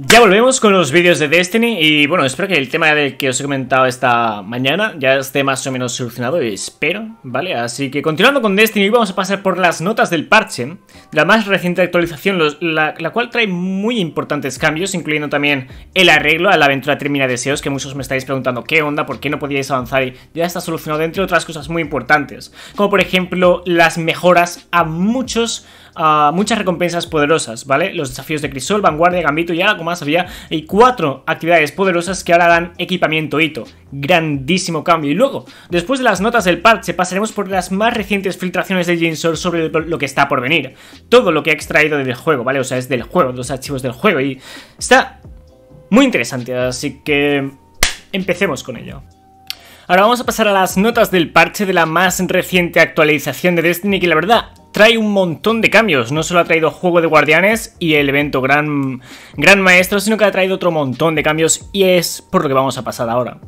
Ya volvemos con los vídeos de Destiny y bueno, espero que el tema del que os he comentado esta mañana ya esté más o menos solucionado, espero, ¿vale? Así que continuando con Destiny, vamos a pasar por las notas del parche, la más reciente actualización, la, cual trae muy importantes cambios, incluyendo también el arreglo a la aventura Termina Deseos, que muchos me estáis preguntando qué onda, por qué no podíais avanzar y ya está solucionado, entre otras cosas muy importantes, como por ejemplo las mejoras a muchos muchas recompensas poderosas, ¿vale? Los desafíos de Crisol, Vanguardia, Gambito y algo más había. Hay eh, cuatro actividades poderosas que ahora dan equipamiento hito. Grandísimo cambio. Y luego, después de las notas del parche, pasaremos por las más recientes filtraciones de Jinsor sobre lo que está por venir. Todo lo que ha extraído del juego, ¿vale? O sea, es del juego, los archivos del juego. Y está muy interesante, así que empecemos con ello. Ahora vamos a pasar a las notas del parche de la más reciente actualización de Destiny, que la verdad trae un montón de cambios. No solo ha traído Juego de Guardianes y el evento Gran, Gran Maestro, sino que ha traído otro montón de cambios y es por lo que vamos a pasar ahora.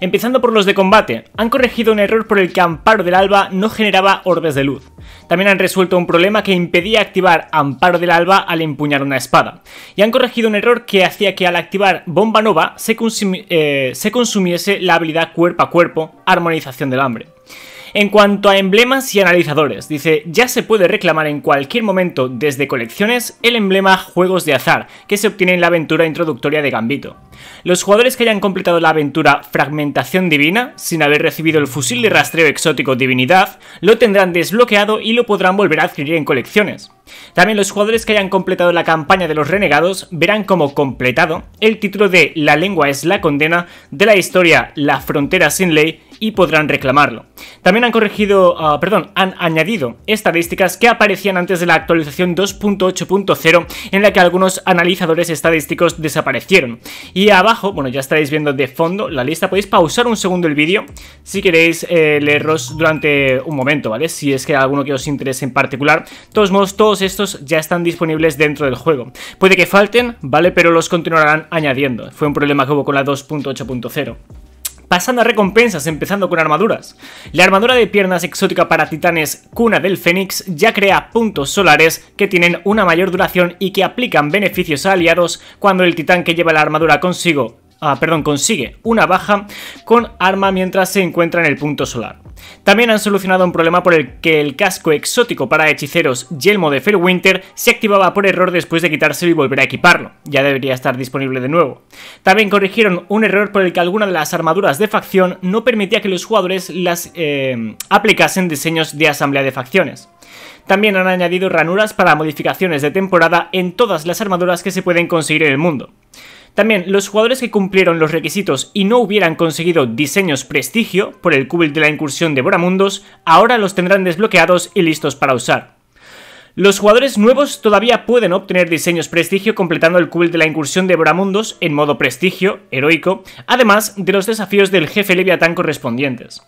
Empezando por los de combate, han corregido un error por el que Amparo del Alba no generaba orbes de luz. También han resuelto un problema que impedía activar Amparo del Alba al empuñar una espada. Y han corregido un error que hacía que al activar Bomba Nova se consumiese eh, la habilidad cuerpo a cuerpo, armonización del hambre. En cuanto a emblemas y analizadores, dice, ya se puede reclamar en cualquier momento desde colecciones el emblema Juegos de Azar, que se obtiene en la aventura introductoria de Gambito. Los jugadores que hayan completado la aventura Fragmentación Divina, sin haber recibido el fusil de rastreo exótico Divinidad, lo tendrán desbloqueado y lo podrán volver a adquirir en colecciones. También los jugadores que hayan completado la campaña de los renegados verán como completado el título de La lengua es la condena de la historia La frontera sin ley y podrán reclamarlo. También han corregido, ah, perdón, han añadido estadísticas que aparecían antes de la actualización 2.8.0 en la que algunos analizadores estadísticos desaparecieron. Y abajo, bueno ya estaréis viendo de fondo la lista, podéis pausar un segundo el vídeo si queréis eh, leerlos durante un momento, ¿vale? Si es que hay alguno que os interese en particular, de todos modos todos estos ya están disponibles dentro del juego, puede que falten, ¿vale? Pero los continuarán añadiendo, fue un problema que hubo con la 2.8.0 pasando a recompensas empezando con armaduras. La armadura de piernas exótica para titanes Cuna del Fénix ya crea puntos solares que tienen una mayor duración y que aplican beneficios a aliados cuando el titán que lleva la armadura consigo, ah, perdón, consigue una baja con arma mientras se encuentra en el punto solar. También han solucionado un problema por el que el casco exótico para hechiceros Yelmo de Fairwinter se activaba por error después de quitárselo y volver a equiparlo. Ya debería estar disponible de nuevo. También corrigieron un error por el que alguna de las armaduras de facción no permitía que los jugadores las eh, aplicasen diseños de asamblea de facciones. También han añadido ranuras para modificaciones de temporada en todas las armaduras que se pueden conseguir en el mundo. También los jugadores que cumplieron los requisitos y no hubieran conseguido diseños prestigio por el cubil de la incursión de Boramundos, ahora los tendrán desbloqueados y listos para usar. Los jugadores nuevos todavía pueden obtener diseños prestigio completando el cubil de la incursión de Boramundos en modo prestigio, heroico, además de los desafíos del jefe Leviatán correspondientes.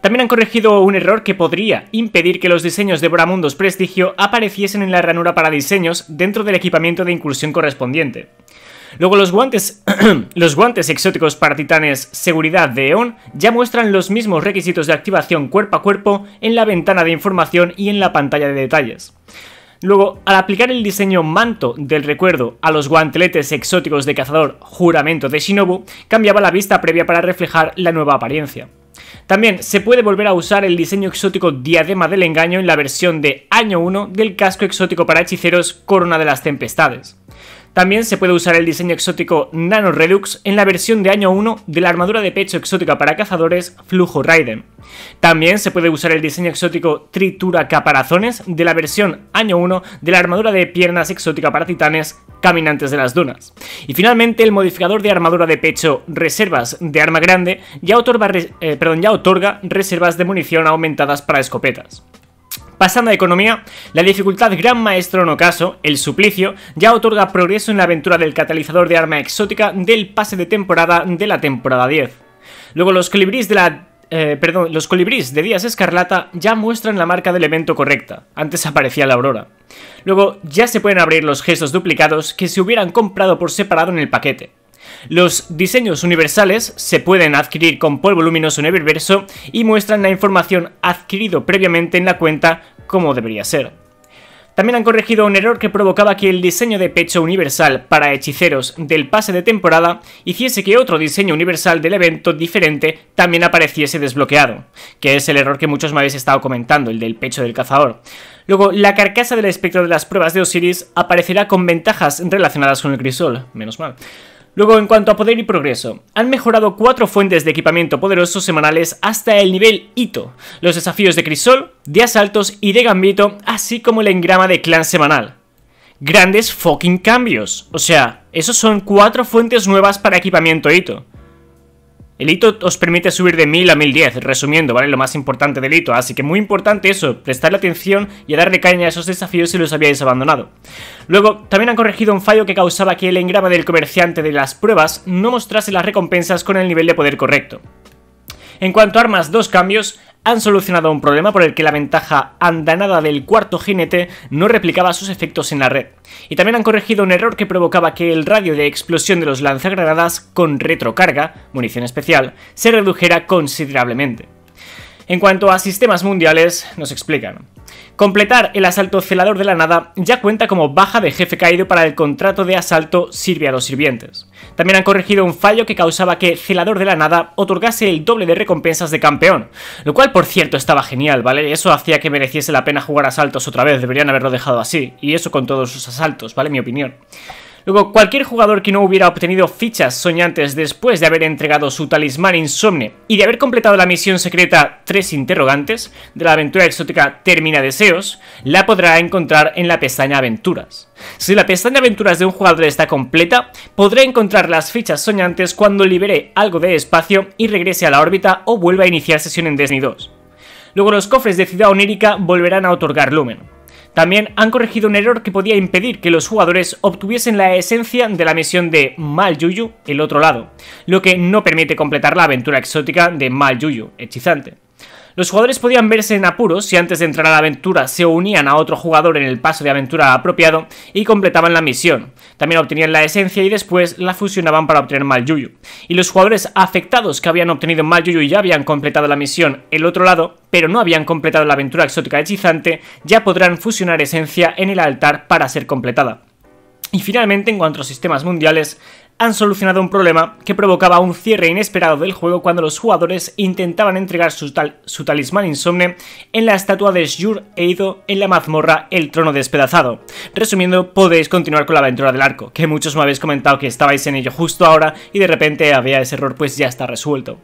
También han corregido un error que podría impedir que los diseños de Boramundos Prestigio apareciesen en la ranura para diseños dentro del equipamiento de incursión correspondiente. Luego los guantes, los guantes exóticos para titanes seguridad de EON ya muestran los mismos requisitos de activación cuerpo a cuerpo en la ventana de información y en la pantalla de detalles. Luego, al aplicar el diseño manto del recuerdo a los guanteletes exóticos de cazador juramento de Shinobu, cambiaba la vista previa para reflejar la nueva apariencia. También se puede volver a usar el diseño exótico Diadema del Engaño en la versión de año 1 del casco exótico para hechiceros Corona de las Tempestades. También se puede usar el diseño exótico Nano Redux en la versión de año 1 de la armadura de pecho exótica para cazadores Flujo Raiden. También se puede usar el diseño exótico Tritura Caparazones de la versión año 1 de la armadura de piernas exótica para titanes Caminantes de las Dunas. Y finalmente el modificador de armadura de pecho Reservas de Arma Grande ya otorga, eh, ya otorga reservas de munición aumentadas para escopetas. Pasando a economía, la dificultad Gran Maestro en Caso, el suplicio, ya otorga progreso en la aventura del catalizador de arma exótica del pase de temporada de la temporada 10. Luego los colibrís de la eh, perdón, los colibrís de Días Escarlata ya muestran la marca del evento correcta. Antes aparecía la aurora. Luego ya se pueden abrir los gestos duplicados que se hubieran comprado por separado en el paquete. Los diseños universales se pueden adquirir con polvo luminoso en Eververso y muestran la información adquirido previamente en la cuenta como debería ser. También han corregido un error que provocaba que el diseño de pecho universal para hechiceros del pase de temporada hiciese que otro diseño universal del evento diferente también apareciese desbloqueado, que es el error que muchos me habéis estado comentando, el del pecho del cazador. Luego, la carcasa del espectro de las pruebas de Osiris aparecerá con ventajas relacionadas con el crisol, menos mal. Luego, en cuanto a poder y progreso, han mejorado cuatro fuentes de equipamiento poderosos semanales hasta el nivel Ito, los desafíos de Crisol, de Asaltos y de Gambito, así como el engrama de clan semanal. Grandes fucking cambios, o sea, esos son cuatro fuentes nuevas para equipamiento Ito. El hito os permite subir de 1000 a 1010, resumiendo, ¿vale? Lo más importante del hito, así que muy importante eso, prestarle atención y darle caña a esos desafíos si los habíais abandonado. Luego, también han corregido un fallo que causaba que el engrama del comerciante de las pruebas no mostrase las recompensas con el nivel de poder correcto. En cuanto a armas, dos cambios han solucionado un problema por el que la ventaja andanada del cuarto jinete no replicaba sus efectos en la red. Y también han corregido un error que provocaba que el radio de explosión de los lanzagranadas con retrocarga, munición especial, se redujera considerablemente. En cuanto a sistemas mundiales, nos explican. Completar el asalto celador de la nada ya cuenta como baja de jefe caído para el contrato de asalto sirve a los sirvientes. También han corregido un fallo que causaba que Celador de la Nada otorgase el doble de recompensas de campeón, lo cual por cierto estaba genial, ¿vale? Eso hacía que mereciese la pena jugar asaltos otra vez, deberían haberlo dejado así, y eso con todos sus asaltos, ¿vale? Mi opinión. Luego, cualquier jugador que no hubiera obtenido fichas soñantes después de haber entregado su talismán insomne y de haber completado la misión secreta Tres interrogantes de la aventura exótica Termina Deseos, la podrá encontrar en la pestaña Aventuras. Si la pestaña Aventuras de un jugador está completa, podrá encontrar las fichas soñantes cuando libere algo de espacio y regrese a la órbita o vuelva a iniciar sesión en Disney 2. Luego los cofres de Ciudad Onírica volverán a otorgar lumen. También han corregido un error que podía impedir que los jugadores obtuviesen la esencia de la misión de Mal Yuyu, el otro lado, lo que no permite completar la aventura exótica de Mal Yuyu, hechizante. Los jugadores podían verse en apuros si antes de entrar a la aventura se unían a otro jugador en el paso de aventura apropiado y completaban la misión. También obtenían la esencia y después la fusionaban para obtener mal yuyu. Y los jugadores afectados que habían obtenido mal yuyu y ya habían completado la misión el otro lado, pero no habían completado la aventura exótica hechizante, ya podrán fusionar esencia en el altar para ser completada. Y finalmente, en cuanto a sistemas mundiales, han solucionado un problema que provocaba un cierre inesperado del juego cuando los jugadores intentaban entregar su, talismán insomne en la estatua de Shur Eido en la mazmorra El Trono Despedazado. Resumiendo, podéis continuar con la aventura del arco, que muchos me habéis comentado que estabais en ello justo ahora y de repente había ese error pues ya está resuelto.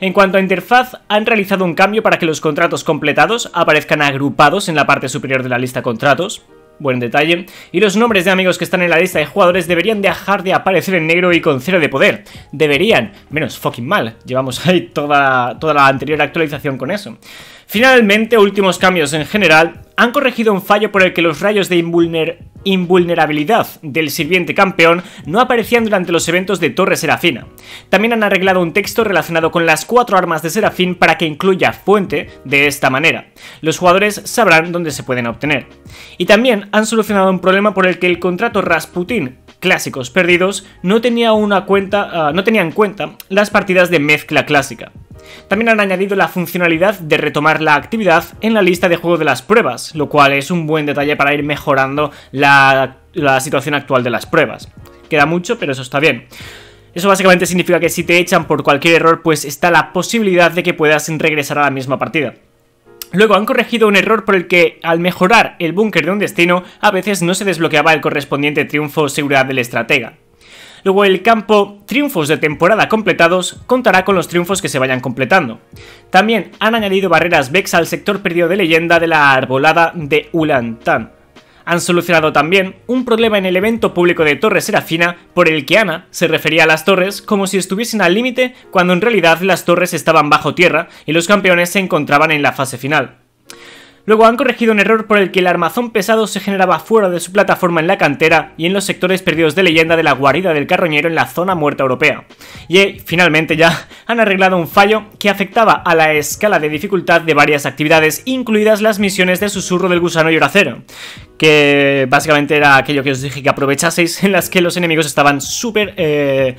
En cuanto a interfaz, han realizado un cambio para que los contratos completados aparezcan agrupados en la parte superior de la lista contratos, Buen detalle. Y los nombres de amigos que están en la lista de jugadores deberían dejar de aparecer en negro y con cero de poder. Deberían. Menos fucking mal. Llevamos ahí toda, toda la anterior actualización con eso. Finalmente, últimos cambios en general. Han corregido un fallo por el que los rayos de invulner invulnerabilidad del sirviente campeón no aparecían durante los eventos de Torre Serafina. También han arreglado un texto relacionado con las cuatro armas de Serafín para que incluya fuente de esta manera. Los jugadores sabrán dónde se pueden obtener. Y también han solucionado un problema por el que el contrato Rasputin clásicos perdidos no, tenía una cuenta, ah, no en cuenta las partidas de mezcla clásica. También han añadido la funcionalidad de retomar la actividad en la lista de juego de las pruebas, lo cual es un buen detalle para ir mejorando la, la situación actual de las pruebas. Queda mucho, pero eso está bien. Eso básicamente significa que si te echan por cualquier error, pues está la posibilidad de que puedas regresar a la misma partida. Luego han corregido un error por el que, al mejorar el búnker de un destino, a veces no se desbloqueaba el correspondiente triunfo seguridad del estratega. Luego el campo Triunfos de temporada completados contará con los triunfos que se vayan completando. También han añadido barreras Vex al sector perdido de leyenda de la arbolada de ulan-tan han solucionado también un problema en el evento público de Torres Serafina por el que Ana se refería a las torres como si estuviesen al límite cuando en realidad las torres estaban bajo tierra y los campeones se encontraban en la fase final. Luego han corregido un error por el que el armazón pesado se generaba fuera de su plataforma en la cantera y en los sectores perdidos de leyenda de la guarida del carroñero en la zona muerta europea. Y eh, finalmente ya han arreglado un fallo que afectaba a la escala de dificultad de varias actividades, incluidas las misiones de susurro del gusano y oracero. que básicamente era aquello que os dije que aprovechaseis, en las que los enemigos estaban súper eh,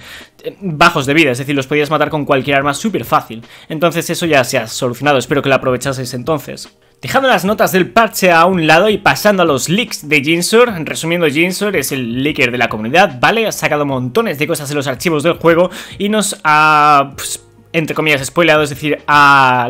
bajos de vida, es decir, los podías matar con cualquier arma súper fácil. Entonces eso ya se ha solucionado, espero que lo aprovechaseis entonces. Dejando las notas del parche a un lado y pasando a los leaks de JinSur, resumiendo JinSur es el leaker de la comunidad, ¿vale? Ha sacado montones de cosas en los archivos del juego y nos ha, pues, entre comillas, spoilado, es decir, ha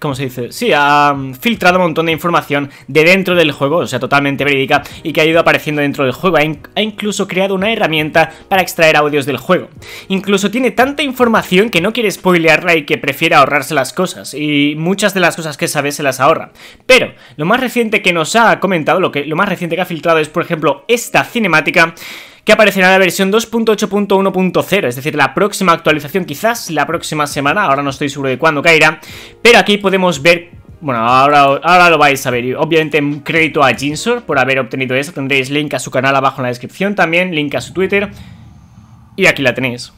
¿cómo se dice? Sí, ha mm, filtrado un montón de información de dentro del juego, o sea, totalmente verídica, y que ha ido apareciendo dentro del juego. Ha, incluso creado una herramienta para extraer audios del juego. Incluso tiene tanta información que no quiere spoilearla y que prefiere ahorrarse las cosas, y muchas de las cosas que sabe se las ahorra. Pero, lo más reciente que nos ha comentado, lo, que, lo más reciente que ha filtrado es, por ejemplo, esta cinemática que aparecerá en la versión 2.8.1.0, es decir, la próxima actualización quizás, la próxima semana, ahora no estoy seguro de cuándo caerá, pero aquí podemos ver bueno, ahora, ahora, lo vais a ver. Obviamente obviamente, crédito a Jinsor por haber obtenido eso. Tendréis link a su canal abajo en la descripción también, link a su Twitter. Y aquí la tenéis.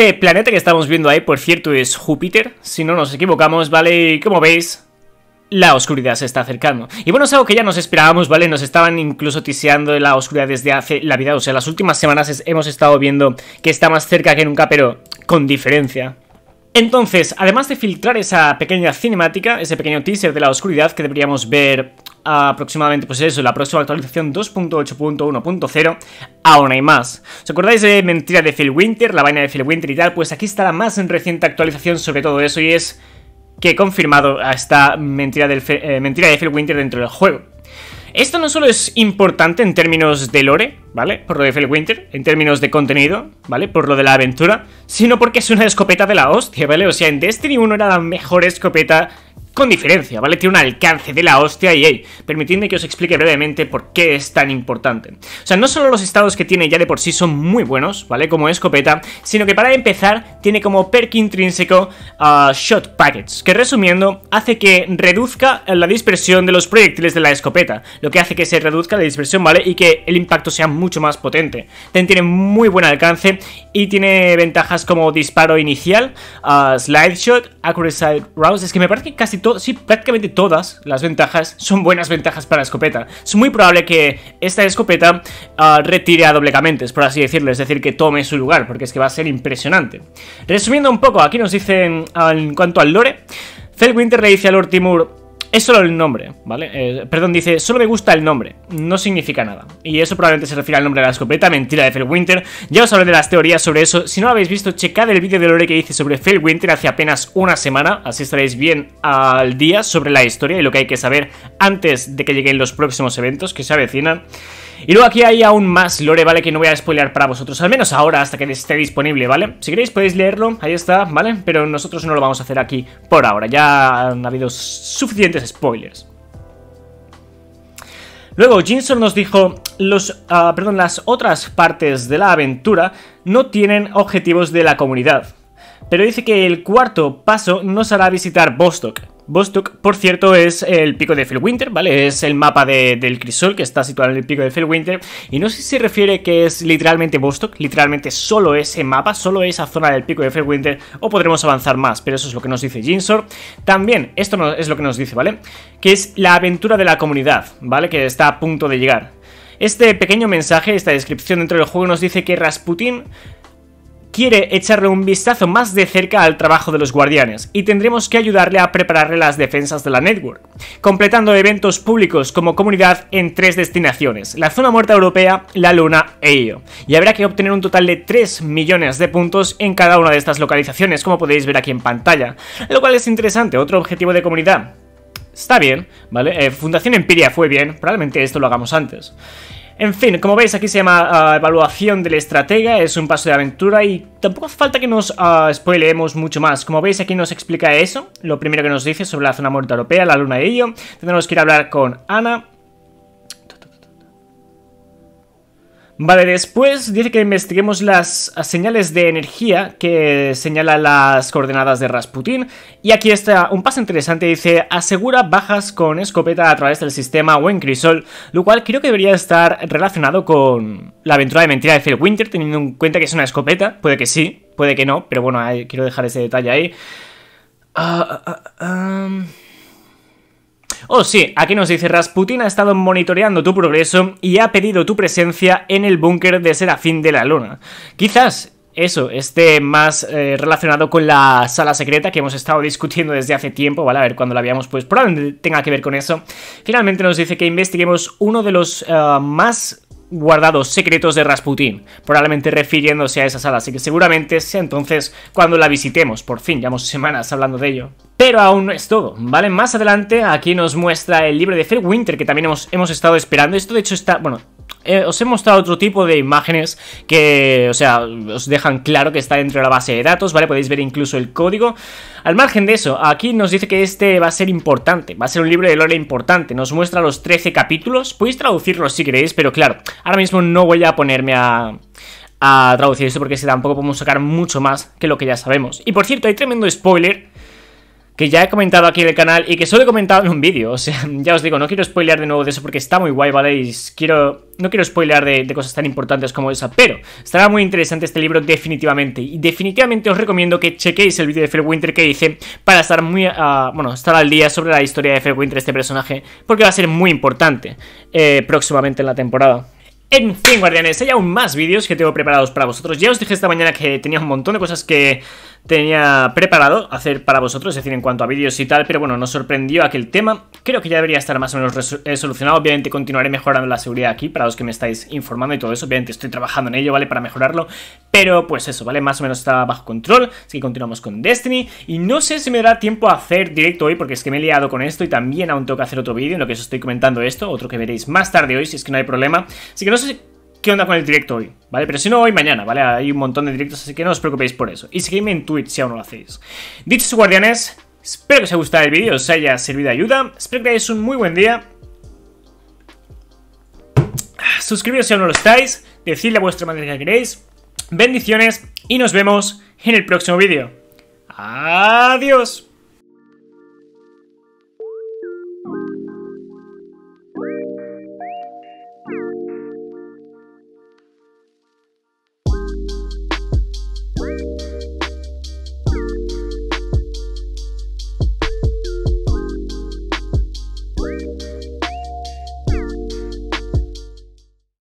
Ese planeta que estamos viendo ahí, por cierto, es Júpiter, si no nos equivocamos, ¿vale? Y como veis, la oscuridad se está acercando. Y bueno, es algo que ya nos esperábamos, ¿vale? Nos estaban incluso tiseando la oscuridad desde hace la vida. O sea, las últimas semanas hemos estado viendo que está más cerca que nunca, pero con diferencia. Entonces, además de filtrar esa pequeña cinemática, ese pequeño teaser de la oscuridad que deberíamos ver aproximadamente, pues eso, la próxima actualización 2.8.1.0, aún hay más. ¿Os acordáis de Mentira de Phil Winter, la vaina de Phil Winter y tal? Pues aquí está la más reciente actualización sobre todo eso y es que he confirmado ah, esta Mentira, eh, Mentira de Phil Winter dentro del juego. Esto no solo es importante en términos de lore, ¿vale? Por lo de Fellwinter, en términos de contenido, ¿vale? Por lo de la aventura, sino porque es una escopeta de la hostia, ¿vale? O sea, en Destiny 1 era la mejor escopeta con diferencia, ¿vale? Tiene un alcance de la hostia y, hey, permitidme que os explique brevemente por qué es tan importante. O sea, no solo los estados que tiene ya de por sí son muy buenos, ¿vale? Como escopeta, sino que para empezar tiene como perk intrínseco ah, Shot Packets, que resumiendo, hace que reduzca la dispersión de los proyectiles de la escopeta, lo que hace que se reduzca la dispersión, ¿vale? Y que el impacto sea mucho más potente. También tiene muy buen alcance y tiene ventajas como disparo inicial, ah, slide shot, accuracy rouse, es que me parece que casi todo sí, prácticamente todas las ventajas son buenas ventajas para la escopeta. Es muy probable que esta escopeta ah, retire a es por así decirlo, es decir, que tome su lugar, porque es que va a ser impresionante. Resumiendo un poco, aquí nos dicen en cuanto al lore, Felwinter le dice a Lord Timur es solo el nombre, ¿vale? Eh, perdón, dice, solo me gusta el nombre, no significa nada. Y eso probablemente se refiere al nombre de la escopeta, mentira de Felwinter. Ya os hablé de las teorías sobre eso. Si no lo habéis visto, checad el vídeo de Lore que hice sobre Felwinter hace apenas una semana, así estaréis bien al día sobre la historia y lo que hay que saber antes de que lleguen los próximos eventos que se avecinan. Y luego aquí hay aún más lore, ¿vale? Que no voy a spoilear para vosotros, al menos ahora, hasta que esté disponible, ¿vale? Si queréis podéis leerlo, ahí está, ¿vale? Pero nosotros no lo vamos a hacer aquí por ahora, ya han habido suficientes spoilers. Luego, Jinson nos dijo, los, ah, perdón, las otras partes de la aventura no tienen objetivos de la comunidad, pero dice que el cuarto paso nos hará visitar Bostock. Vostok, por cierto, es el pico de winter ¿vale? Es el mapa del crisol que está situado en el pico de winter Y no sé si se refiere que es literalmente Vostok, literalmente solo ese mapa, solo esa zona del pico de winter o podremos avanzar más, pero eso es lo que nos dice Jinsor. También, esto no, es lo que nos dice, ¿vale? Que es la aventura de la comunidad, ¿vale? Que está a punto de llegar. Este pequeño mensaje, esta descripción dentro del juego nos dice que Rasputin quiere echarle un vistazo más de cerca al trabajo de los guardianes y tendremos que ayudarle a prepararle las defensas de la network, completando eventos públicos como comunidad en tres destinaciones, la zona muerta europea, la luna e Io, y habrá que obtener un total de 3 millones de puntos en cada una de estas localizaciones, como podéis ver aquí en pantalla, lo cual es interesante, otro objetivo de comunidad. Está bien, ¿vale? Eh, Fundación Empiria fue bien, probablemente esto lo hagamos antes. En fin, como veis aquí se llama ah, evaluación de la Estratega, es un paso de aventura y tampoco hace falta que nos spoilemos ah, spoileemos mucho más. Como veis aquí nos explica eso, lo primero que nos dice sobre la zona muerta europea, la luna de ello. tenemos que ir a hablar con Ana, Vale, después dice que investiguemos las señales de energía que señalan las coordenadas de Rasputin. Y aquí está un paso interesante, dice, asegura bajas con escopeta a través del sistema en Crisol, lo cual creo que debería estar relacionado con la aventura de mentira de Phil Winter, teniendo en cuenta que es una escopeta. Puede que sí, puede que no, pero bueno, quiero dejar ese detalle ahí. Ah... ah, ah Oh sí, aquí nos dice Rasputin ha estado monitoreando tu progreso y ha pedido tu presencia en el búnker de Serafín de la Luna. Quizás eso esté más eh, relacionado con la sala secreta que hemos estado discutiendo desde hace tiempo, ¿vale? A ver, cuando la habíamos, pues probablemente tenga que ver con eso. Finalmente nos dice que investiguemos uno de los eh, más guardados secretos de Rasputín, probablemente refiriéndose a esa sala, así que seguramente sea entonces cuando la visitemos, por fin, llevamos semanas hablando de ello. Pero aún no es todo, ¿vale? Más adelante aquí nos muestra el libro de Winter que también hemos, hemos estado esperando, esto de hecho está, bueno, eh, os he mostrado otro tipo de imágenes que, o sea, os dejan claro que está dentro de la base de datos, ¿vale? Podéis ver incluso el código. Al margen de eso, aquí nos dice que este va a ser importante, va a ser un libro de lore importante, nos muestra los 13 capítulos, podéis traducirlos si queréis, pero claro, ahora mismo no voy a ponerme a, traducir esto porque si tampoco podemos sacar mucho más que lo que ya sabemos. Y por cierto, hay tremendo spoiler que ya he comentado aquí en el canal y que solo he comentado en un vídeo. O sea, ya os digo, no quiero spoilear de nuevo de eso porque está muy guay, ¿vale? quiero, no quiero spoilear de, cosas tan importantes como esa, pero estará muy interesante este libro definitivamente. Y definitivamente os recomiendo que chequéis el vídeo de Fred Winter que hice para estar muy, ah, bueno, estar al día sobre la historia de Fair Winter, este personaje, porque va a ser muy importante eh, próximamente en la temporada. En fin, guardianes, hay aún más vídeos que tengo preparados para vosotros. Ya os dije esta mañana que tenía un montón de cosas que tenía preparado hacer para vosotros, es decir, en cuanto a vídeos y tal, pero bueno, nos sorprendió aquel tema creo que ya debería estar más o menos eh, solucionado. Obviamente continuaré mejorando la seguridad aquí para los que me estáis informando y todo eso. Obviamente estoy trabajando en ello, ¿vale? Para mejorarlo. Pero pues eso, ¿vale? Más o menos está bajo control. Así que continuamos con Destiny. Y no sé si me dará tiempo a hacer directo hoy porque es que me he liado con esto y también aún tengo que hacer otro vídeo en lo que os estoy comentando esto. Otro que veréis más tarde hoy si es que no hay problema. Así que no sé qué onda con el directo hoy, ¿vale? Pero si no, hoy mañana, ¿vale? Hay un montón de directos, así que no os preocupéis por eso. Y seguidme en Twitch si aún no lo hacéis. Dichos guardianes... Espero que os haya gustado el vídeo, os haya servido de ayuda. Espero que tengáis un muy buen día. Suscribiros si aún no lo estáis. Decidle a vuestra madre que queréis. Bendiciones y nos vemos en el próximo vídeo. Adiós.